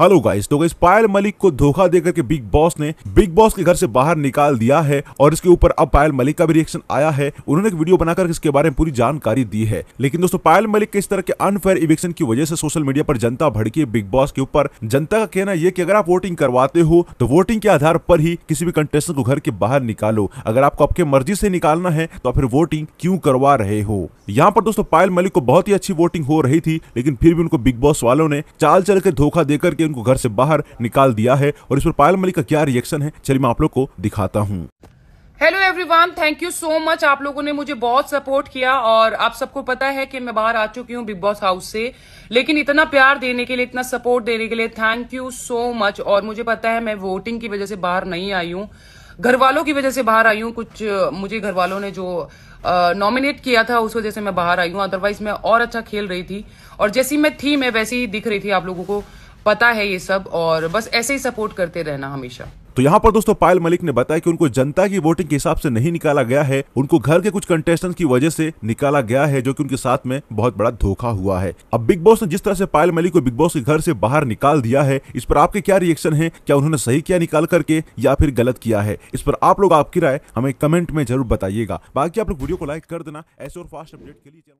hello guys तो guys Payal Malik को धोखा देकर के बिग बॉस ने बिग बॉस के घर से बाहर निकाल दिया है और इसके ऊपर अब पायल मलिक का भी रिएक्शन आया है उन्होंने एक वीडियो बनाकर इसके बारे में पूरी जानकारी दी है लेकिन दोस्तों पायल मलिक के इस तरह के अनफेयर इवेक्शन की वजह से सोशल मीडिया पर जनता भड़की है बिग बॉस के ऊपर जनता का कहना यह की अगर आप वोटिंग करवाते हो तो वोटिंग के आधार पर ही किसी भी कंटेस्टेंट को घर के बाहर निकालो अगर आपको आपके मर्जी से निकालना है तो फिर वोटिंग क्यों करवा रहे हो यहाँ पर दोस्तों पायल मलिक को बहुत ही अच्छी वोटिंग हो रही थी लेकिन फिर भी उनको बिग बॉस वालों ने चाल चल के धोखा देकर के उनको घर से बाहर निकाल दिया है और इस पर पायल मलिक का क्या रिएक्शन है चलिए मैं आप लोग को दिखाता हूँ hello everyone thank you so much आप लोगों ने मुझे बहुत सपोर्ट किया और आप सबको पता है कि मैं बाहर आ चुकी हूँ बिग बॉस हाउस से लेकिन इतना प्यार देने के लिए इतना सपोर्ट देने के लिए थैंक यू सो मच और मुझे पता है मैं वोटिंग की वजह से बाहर नहीं आई हूँ घर वालों की वजह से बाहर आई हूँ कुछ मुझे घर वालों ने जो नॉमिनेट किया था उस वजह से मैं बाहर आई हूँ अदरवाइज मैं और अच्छा खेल रही थी और जैसी मैं थी मैं वैसी ही दिख रही थी आप लोगों को पता है ये सब और बस ऐसे ही सपोर्ट करते रहना हमेशा तो यहाँ पर दोस्तों पायल मलिक ने बताया कि उनको जनता की वोटिंग के हिसाब से नहीं निकाला गया है उनको घर के कुछ कंटेस्टेंट की वजह से निकाला गया है जो कि उनके साथ में बहुत बड़ा धोखा हुआ है अब बिग बॉस ने जिस तरह से पायल मलिक को बिग बॉस के घर से बाहर निकाल दिया है इस पर आपके क्या रिएक्शन है क्या उन्होंने सही किया निकाल करके या फिर गलत किया है इस पर आप लोग आपकी राय हमें कमेंट में जरूर बताइएगा बाकी आप लोग वीडियो को लाइक कर देना ऐसे और फास्ट अपडेट के लिए